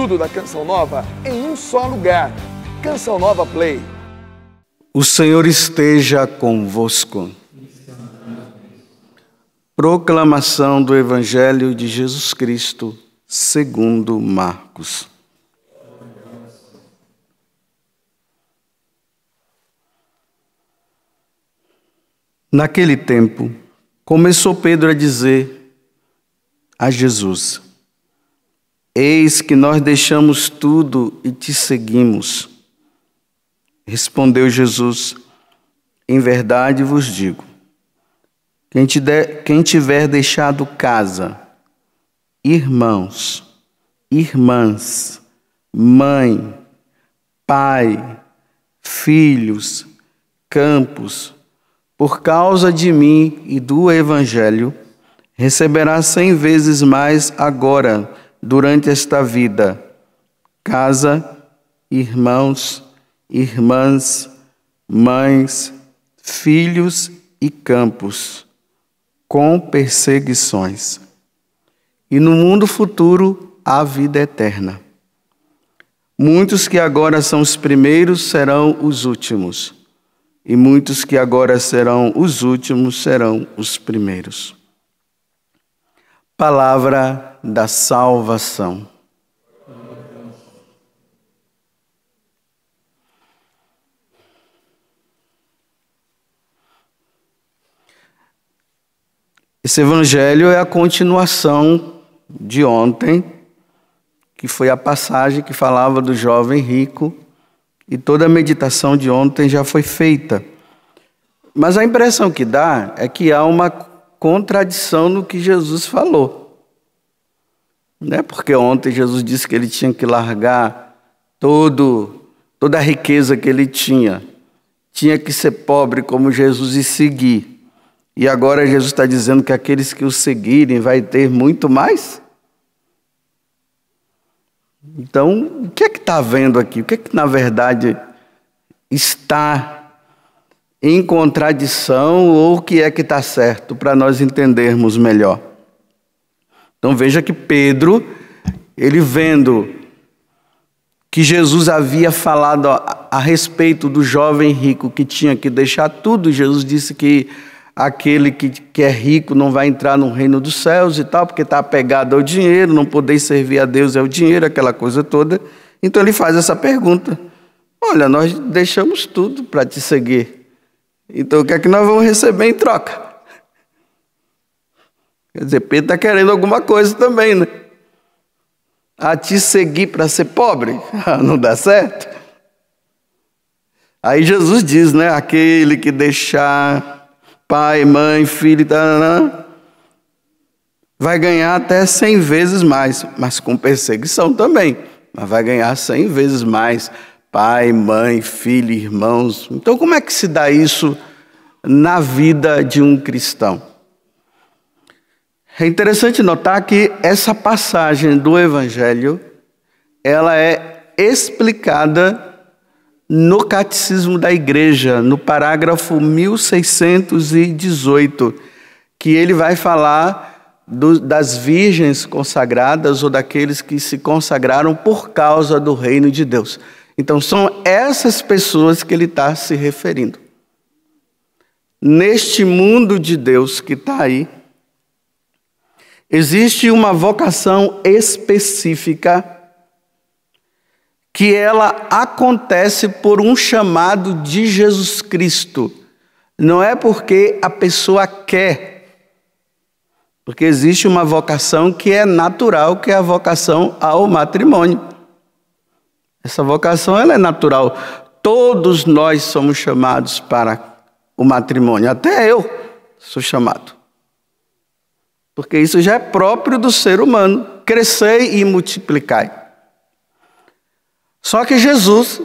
tudo da Canção Nova em um só lugar. Canção Nova Play. O Senhor esteja convosco. Proclamação do Evangelho de Jesus Cristo, segundo Marcos. Naquele tempo, começou Pedro a dizer a Jesus: Eis que nós deixamos tudo e te seguimos. Respondeu Jesus: Em verdade vos digo: quem, quem tiver deixado casa, irmãos, irmãs, mãe, pai, filhos, campos, por causa de mim e do Evangelho, receberá cem vezes mais agora durante esta vida, casa, irmãos, irmãs, mães, filhos e campos, com perseguições. E no mundo futuro, a vida eterna. Muitos que agora são os primeiros serão os últimos, e muitos que agora serão os últimos serão os primeiros. Palavra da salvação. Esse evangelho é a continuação de ontem, que foi a passagem que falava do jovem rico, e toda a meditação de ontem já foi feita. Mas a impressão que dá é que há uma contradição no que Jesus falou. Né? Porque ontem Jesus disse que ele tinha que largar todo, toda a riqueza que ele tinha, tinha que ser pobre como Jesus e seguir. E agora Jesus está dizendo que aqueles que o seguirem vai ter muito mais? Então, o que é que está vendo aqui? O que é que, na verdade, está em contradição ou o que é que está certo, para nós entendermos melhor. Então veja que Pedro, ele vendo que Jesus havia falado a, a respeito do jovem rico que tinha que deixar tudo, Jesus disse que aquele que, que é rico não vai entrar no reino dos céus e tal, porque está apegado ao dinheiro, não poder servir a Deus é o dinheiro, aquela coisa toda. Então ele faz essa pergunta: Olha, nós deixamos tudo para te seguir. Então o que é que nós vamos receber em troca? Quer dizer, Pedro está querendo alguma coisa também, né? A te seguir para ser pobre? Não dá certo? Aí Jesus diz, né? Aquele que deixar pai, mãe, filho, taranã, vai ganhar até cem vezes mais, mas com perseguição também. Mas vai ganhar cem vezes mais pai, mãe, filho, irmãos. Então, como é que se dá isso na vida de um cristão? É interessante notar que essa passagem do Evangelho ela é explicada no Catecismo da Igreja, no parágrafo 1618, que ele vai falar do, das virgens consagradas ou daqueles que se consagraram por causa do reino de Deus. Então, são essas pessoas que ele está se referindo. Neste mundo de Deus que está aí, existe uma vocação específica que ela acontece por um chamado de Jesus Cristo. Não é porque a pessoa quer, porque existe uma vocação que é natural, que é a vocação ao matrimônio. Essa vocação ela é natural. Todos nós somos chamados para o matrimônio. Até eu sou chamado. Porque isso já é próprio do ser humano. Crescei e multiplicai. Só que Jesus,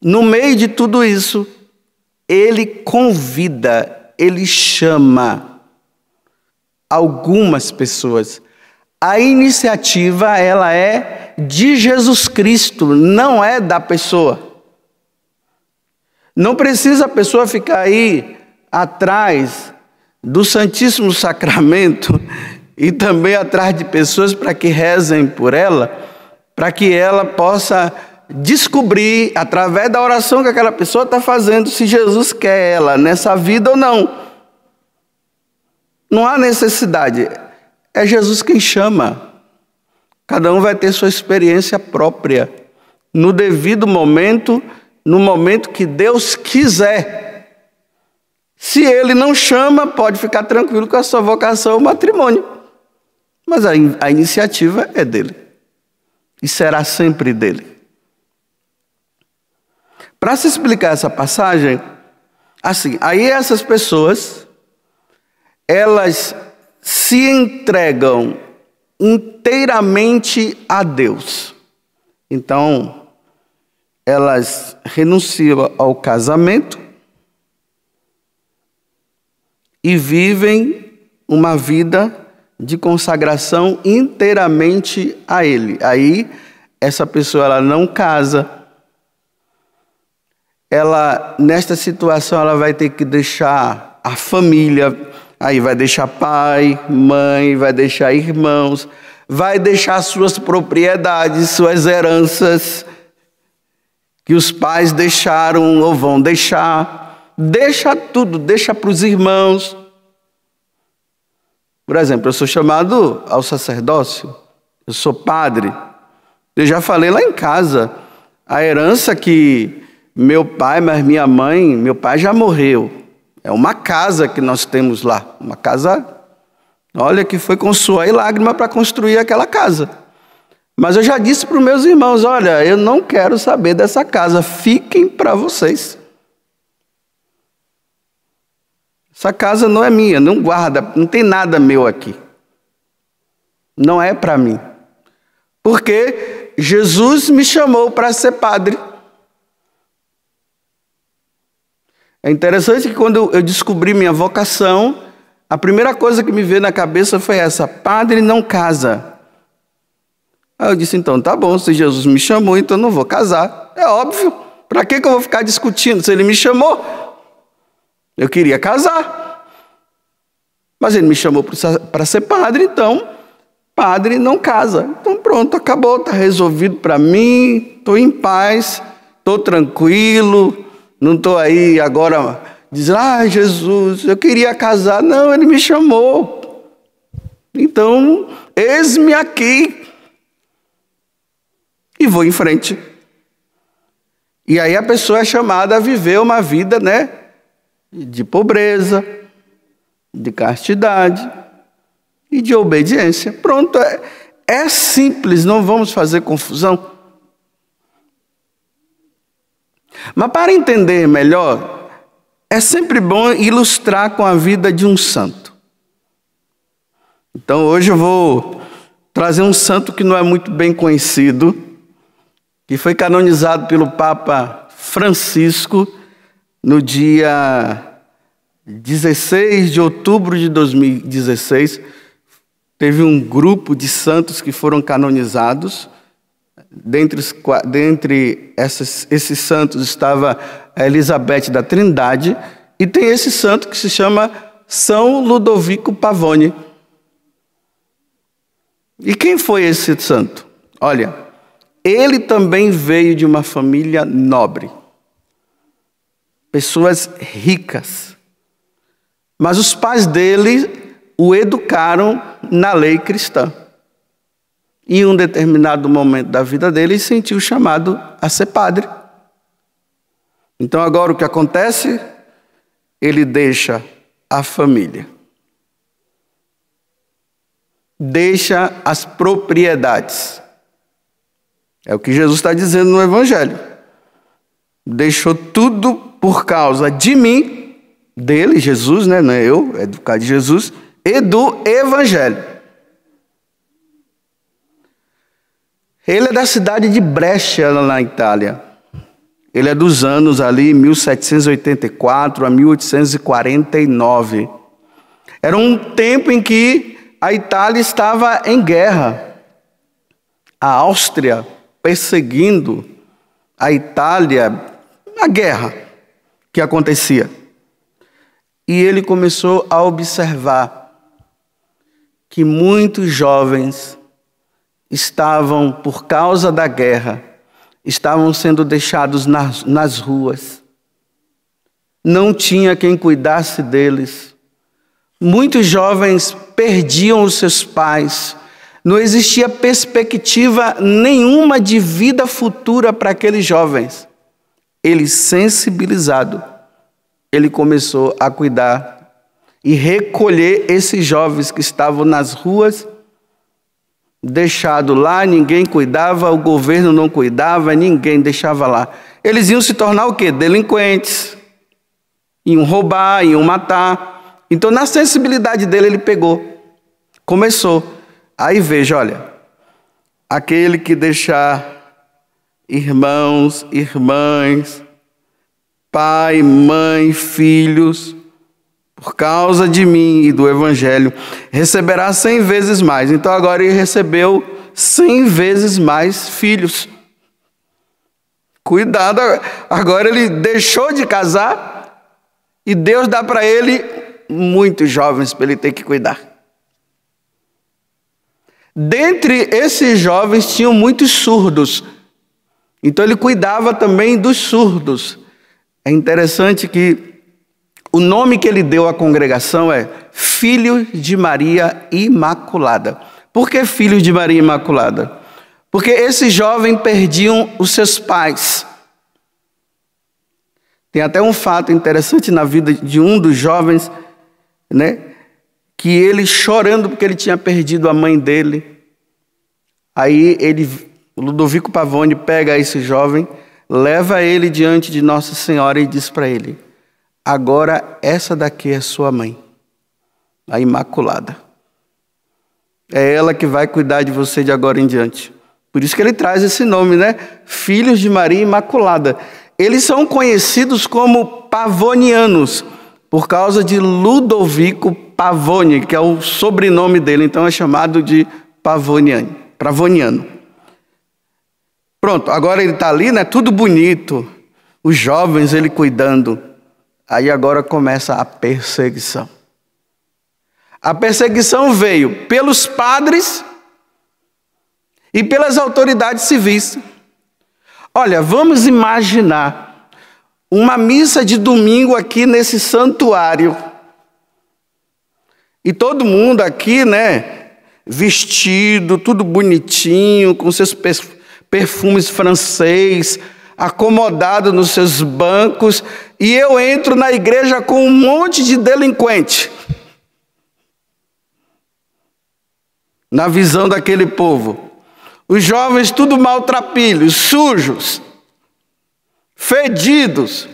no meio de tudo isso, ele convida, ele chama algumas pessoas. A iniciativa, ela é de Jesus Cristo, não é da pessoa. Não precisa a pessoa ficar aí atrás do Santíssimo Sacramento e também atrás de pessoas para que rezem por ela, para que ela possa descobrir, através da oração que aquela pessoa está fazendo, se Jesus quer ela nessa vida ou não. Não há necessidade, é Jesus quem chama. Cada um vai ter sua experiência própria, no devido momento, no momento que Deus quiser. Se Ele não chama, pode ficar tranquilo com a sua vocação ao matrimônio. Mas a, in a iniciativa é dele e será sempre dele. Para se explicar essa passagem, assim, aí essas pessoas, elas se entregam inteiramente a Deus. Então, elas renunciam ao casamento e vivem uma vida de consagração inteiramente a Ele. Aí, essa pessoa ela não casa. Ela, nesta situação, ela vai ter que deixar a família, Aí vai deixar pai, mãe, vai deixar irmãos, vai deixar suas propriedades, suas heranças que os pais deixaram ou vão deixar. Deixa tudo, deixa para os irmãos. Por exemplo, eu sou chamado ao sacerdócio, eu sou padre. Eu já falei lá em casa, a herança que meu pai, mas minha mãe, meu pai já morreu. É uma casa que nós temos lá, uma casa. Olha que foi com sua e lágrima para construir aquela casa. Mas eu já disse para os meus irmãos: olha, eu não quero saber dessa casa, fiquem para vocês. Essa casa não é minha, não guarda, não tem nada meu aqui. Não é para mim. Porque Jesus me chamou para ser padre. É interessante que quando eu descobri minha vocação, a primeira coisa que me veio na cabeça foi essa: padre não casa. Aí eu disse: então tá bom, se Jesus me chamou, então não vou casar. É óbvio. Para que, que eu vou ficar discutindo se ele me chamou? Eu queria casar. Mas ele me chamou para ser padre, então padre não casa. Então pronto, acabou, está resolvido para mim, estou em paz, estou tranquilo não estou aí agora dizendo, ah, Jesus, eu queria casar. Não, ele me chamou. Então, eis-me aqui. E vou em frente. E aí a pessoa é chamada a viver uma vida, né? De pobreza, de castidade e de obediência. Pronto, é, é simples, não vamos fazer confusão. Mas para entender melhor, é sempre bom ilustrar com a vida de um santo. Então hoje eu vou trazer um santo que não é muito bem conhecido, que foi canonizado pelo Papa Francisco no dia 16 de outubro de 2016. Teve um grupo de santos que foram canonizados Dentre, os, dentre esses santos estava Elizabeth da Trindade, e tem esse santo que se chama São Ludovico Pavone. E quem foi esse santo? Olha, ele também veio de uma família nobre, pessoas ricas. Mas os pais dele o educaram na lei cristã em um determinado momento da vida dele, sentiu o chamado a ser padre. Então, agora o que acontece? Ele deixa a família, deixa as propriedades. É o que Jesus está dizendo no Evangelho. Deixou tudo por causa de mim, dele, Jesus, né? não é eu, é do caso de Jesus, e do Evangelho. Ele é da cidade de Brescia, na Itália. Ele é dos anos ali 1784 a 1849. Era um tempo em que a Itália estava em guerra. A Áustria perseguindo a Itália, a guerra que acontecia. E ele começou a observar que muitos jovens estavam, por causa da guerra, estavam sendo deixados nas, nas ruas. Não tinha quem cuidasse deles. Muitos jovens perdiam os seus pais. Não existia perspectiva nenhuma de vida futura para aqueles jovens. Ele, sensibilizado, ele começou a cuidar e recolher esses jovens que estavam nas ruas deixado lá, ninguém cuidava, o governo não cuidava, ninguém deixava lá. Eles iam se tornar o quê? Delinquentes. Iam roubar, iam matar. Então, na sensibilidade dele, ele pegou. Começou. Aí veja, olha, aquele que deixar irmãos, irmãs, pai, mãe, filhos, por causa de mim e do evangelho, receberá cem vezes mais. Então agora ele recebeu cem vezes mais filhos. Cuidado, agora ele deixou de casar e Deus dá para ele muitos jovens para ele ter que cuidar. Dentre esses jovens tinham muitos surdos. Então ele cuidava também dos surdos. É interessante que o nome que ele deu à congregação é Filho de Maria Imaculada. Por que Filho de Maria Imaculada? Porque esses jovens perdiam os seus pais. Tem até um fato interessante na vida de um dos jovens, né? Que ele chorando porque ele tinha perdido a mãe dele. Aí ele, Ludovico Pavone pega esse jovem, leva ele diante de Nossa Senhora e diz para ele: agora essa daqui é sua mãe, a Imaculada. É ela que vai cuidar de você de agora em diante. Por isso que ele traz esse nome, né? Filhos de Maria Imaculada. Eles são conhecidos como pavonianos, por causa de Ludovico Pavone, que é o sobrenome dele, então é chamado de Pavoniano. Pavoniano. Pronto, agora ele está ali, né? Tudo bonito. Os jovens ele cuidando. Aí agora começa a perseguição. A perseguição veio pelos padres e pelas autoridades civis. Olha, vamos imaginar uma missa de domingo aqui nesse santuário. E todo mundo aqui, né, vestido, tudo bonitinho, com seus perfumes francês, acomodado nos seus bancos, e eu entro na igreja com um monte de delinquente. Na visão daquele povo, os jovens tudo maltrapilhos, sujos, fedidos.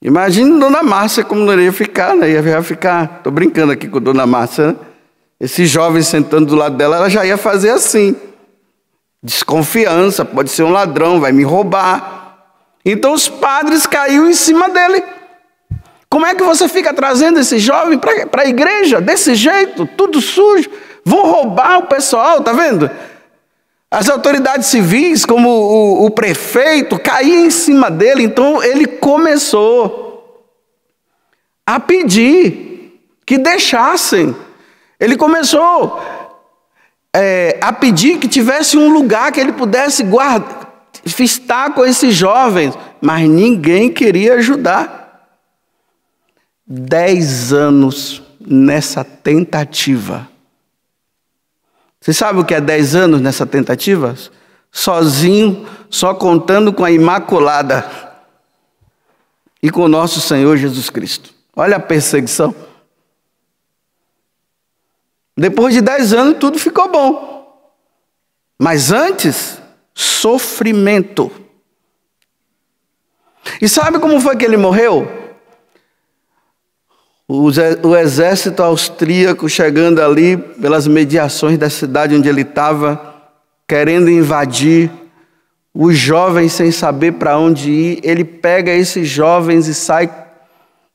Imagina Dona Márcia como não ia ficar, né? Ia ficar, estou brincando aqui com Dona Márcia, né? esse jovem sentando do lado dela, ela já ia fazer assim. Desconfiança, pode ser um ladrão, vai me roubar. Então os padres caíram em cima dele. Como é que você fica trazendo esse jovem para a igreja desse jeito, tudo sujo? Vão roubar o pessoal, tá vendo? As autoridades civis, como o, o prefeito, caíram em cima dele, então ele começou a pedir que deixassem. Ele começou é, a pedir que tivesse um lugar que ele pudesse guardar, estar com esses jovens, mas ninguém queria ajudar. Dez anos nessa tentativa. Você sabe o que é dez anos nessa tentativa? Sozinho, só contando com a Imaculada e com o nosso Senhor Jesus Cristo. Olha a perseguição. Depois de 10 anos, tudo ficou bom. Mas antes, sofrimento. E sabe como foi que ele morreu? O exército austríaco chegando ali pelas mediações da cidade onde ele estava, querendo invadir, os jovens sem saber para onde ir, ele pega esses jovens e sai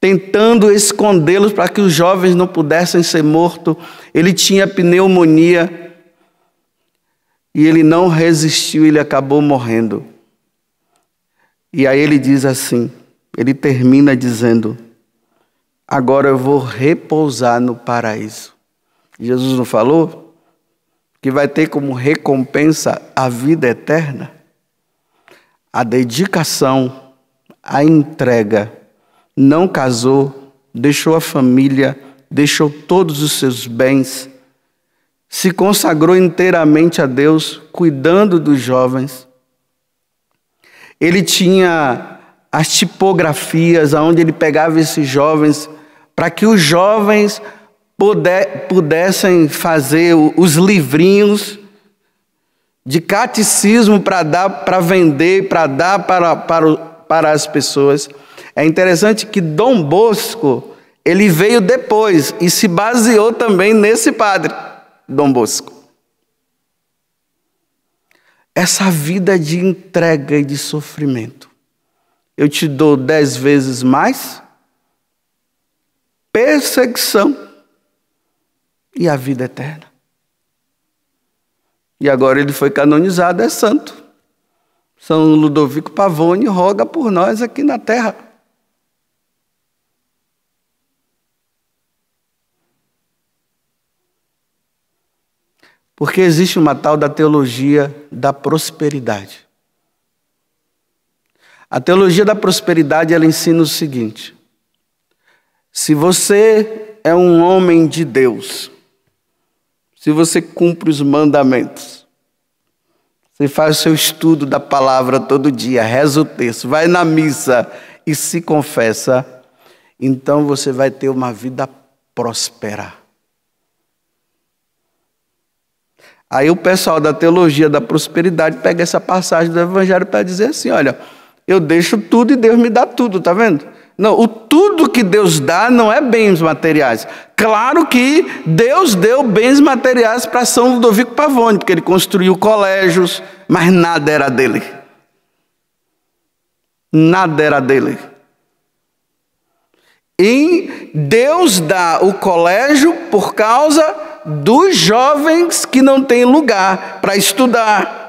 tentando escondê-los para que os jovens não pudessem ser mortos. Ele tinha pneumonia e ele não resistiu, ele acabou morrendo. E aí ele diz assim, ele termina dizendo: Agora eu vou repousar no paraíso. Jesus não falou que vai ter como recompensa a vida eterna, a dedicação, a entrega não casou, deixou a família, deixou todos os seus bens, se consagrou inteiramente a Deus, cuidando dos jovens. Ele tinha as tipografias aonde ele pegava esses jovens para que os jovens pudessem fazer os livrinhos de catecismo para dar para vender, para dar para, para, para as pessoas. É interessante que Dom Bosco, ele veio depois e se baseou também nesse padre, Dom Bosco. Essa vida de entrega e de sofrimento. Eu te dou dez vezes mais perseguição e a vida eterna. E agora ele foi canonizado, é santo. São Ludovico Pavone roga por nós aqui na terra. Porque existe uma tal da teologia da prosperidade. A teologia da prosperidade ela ensina o seguinte: se você é um homem de Deus, se você cumpre os mandamentos, você faz o seu estudo da palavra todo dia, reza o texto, vai na missa e se confessa, então você vai ter uma vida próspera. Aí o pessoal da teologia da prosperidade pega essa passagem do Evangelho para dizer assim: olha, eu deixo tudo e Deus me dá tudo, tá vendo? Não, o tudo que Deus dá não é bens materiais. Claro que Deus deu bens materiais para São Ludovico Pavone, porque ele construiu colégios, mas nada era dele. Nada era dele. Em Deus dá o colégio por causa dos jovens que não têm lugar para estudar.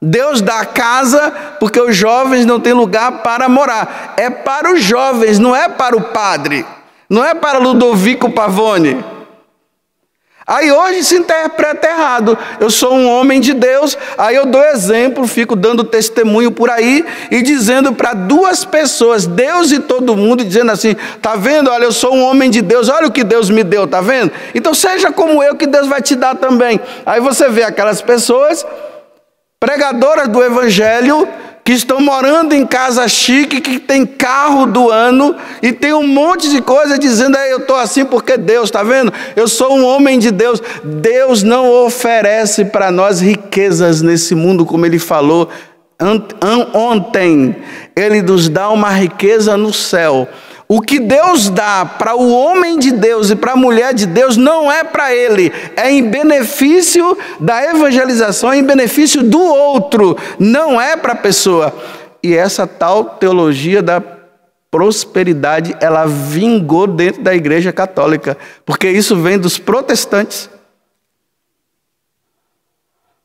Deus dá casa porque os jovens não têm lugar para morar. É para os jovens, não é para o padre, não é para Ludovico Pavone. Aí hoje se interpreta errado. Eu sou um homem de Deus, aí eu dou exemplo, fico dando testemunho por aí e dizendo para duas pessoas, Deus e todo mundo, dizendo assim: tá vendo? Olha, eu sou um homem de Deus, olha o que Deus me deu, tá vendo? Então seja como eu que Deus vai te dar também. Aí você vê aquelas pessoas pregadoras do evangelho que estão morando em casa chique, que tem carro do ano e tem um monte de coisa dizendo: é, eu estou assim porque Deus, está vendo? Eu sou um homem de Deus. Deus não oferece para nós riquezas nesse mundo, como ele falou ontem. Ele nos dá uma riqueza no céu. O que Deus dá para o homem de Deus e para a mulher de Deus não é para ele, é em benefício da evangelização, é em benefício do outro, não é para a pessoa. E essa tal teologia da prosperidade, ela vingou dentro da igreja católica, porque isso vem dos protestantes.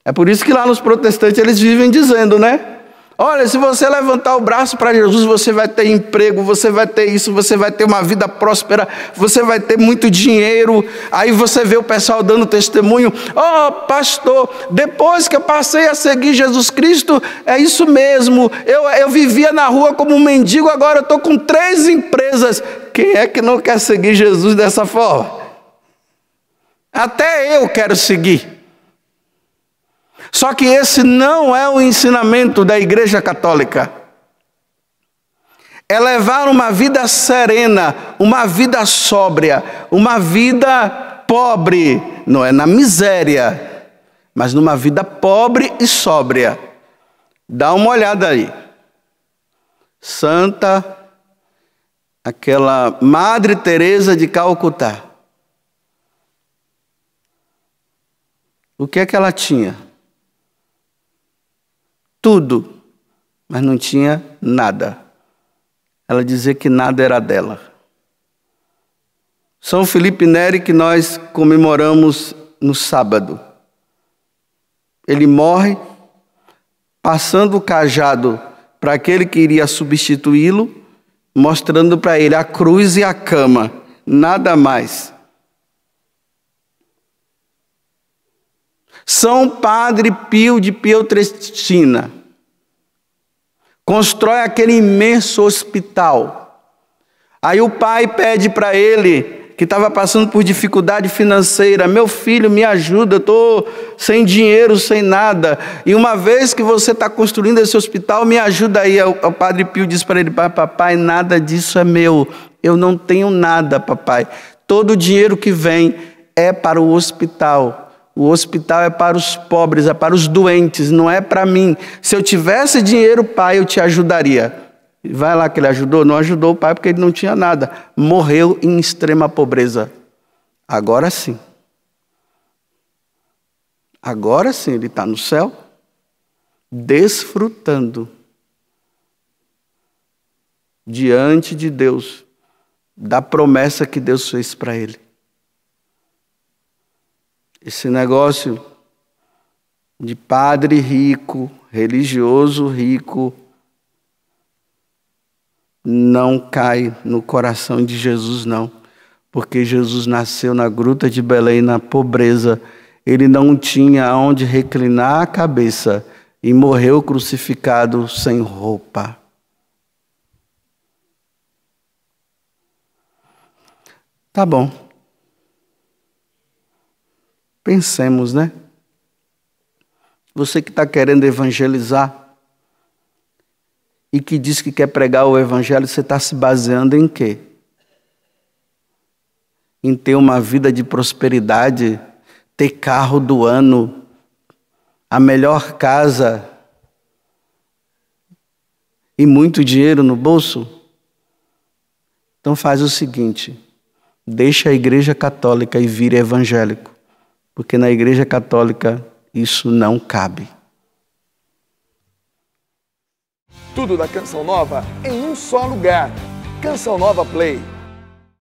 É por isso que lá nos protestantes eles vivem dizendo, né? Olha, se você levantar o braço para Jesus, você vai ter emprego, você vai ter isso, você vai ter uma vida próspera, você vai ter muito dinheiro. Aí você vê o pessoal dando testemunho: Ó, oh, pastor, depois que eu passei a seguir Jesus Cristo, é isso mesmo. Eu, eu vivia na rua como um mendigo, agora eu estou com três empresas. Quem é que não quer seguir Jesus dessa forma? Até eu quero seguir. Só que esse não é o ensinamento da Igreja Católica. É levar uma vida serena, uma vida sóbria, uma vida pobre, não é na miséria, mas numa vida pobre e sóbria. Dá uma olhada aí. Santa aquela Madre Teresa de Calcutá. O que é que ela tinha? tudo, mas não tinha nada. Ela dizia que nada era dela. São Felipe Neri, que nós comemoramos no sábado. Ele morre passando o cajado para aquele que iria substituí-lo, mostrando para ele a cruz e a cama, nada mais. São Padre Pio de Piotrestina constrói aquele imenso hospital. Aí o pai pede para ele, que estava passando por dificuldade financeira: Meu filho, me ajuda, estou sem dinheiro, sem nada. E uma vez que você está construindo esse hospital, me ajuda aí. O padre Pio diz para ele: Papai, nada disso é meu. Eu não tenho nada, papai. Todo o dinheiro que vem é para o hospital. O hospital é para os pobres, é para os doentes, não é para mim. Se eu tivesse dinheiro, pai, eu te ajudaria. Vai lá que ele ajudou, não ajudou o pai porque ele não tinha nada. Morreu em extrema pobreza. Agora sim. Agora sim, ele está no céu, desfrutando diante de Deus da promessa que Deus fez para ele esse negócio de padre rico, religioso rico, não cai no coração de Jesus, não. Porque Jesus nasceu na gruta de Belém, na pobreza. Ele não tinha onde reclinar a cabeça e morreu crucificado sem roupa. Tá bom. Pensemos, né? Você que está querendo evangelizar e que diz que quer pregar o evangelho, você está se baseando em quê? Em ter uma vida de prosperidade, ter carro do ano, a melhor casa e muito dinheiro no bolso? Então faz o seguinte: deixa a igreja católica e vira evangélico porque na Igreja Católica isso não cabe. Tudo da Canção Nova em um só lugar. Canção Nova Play.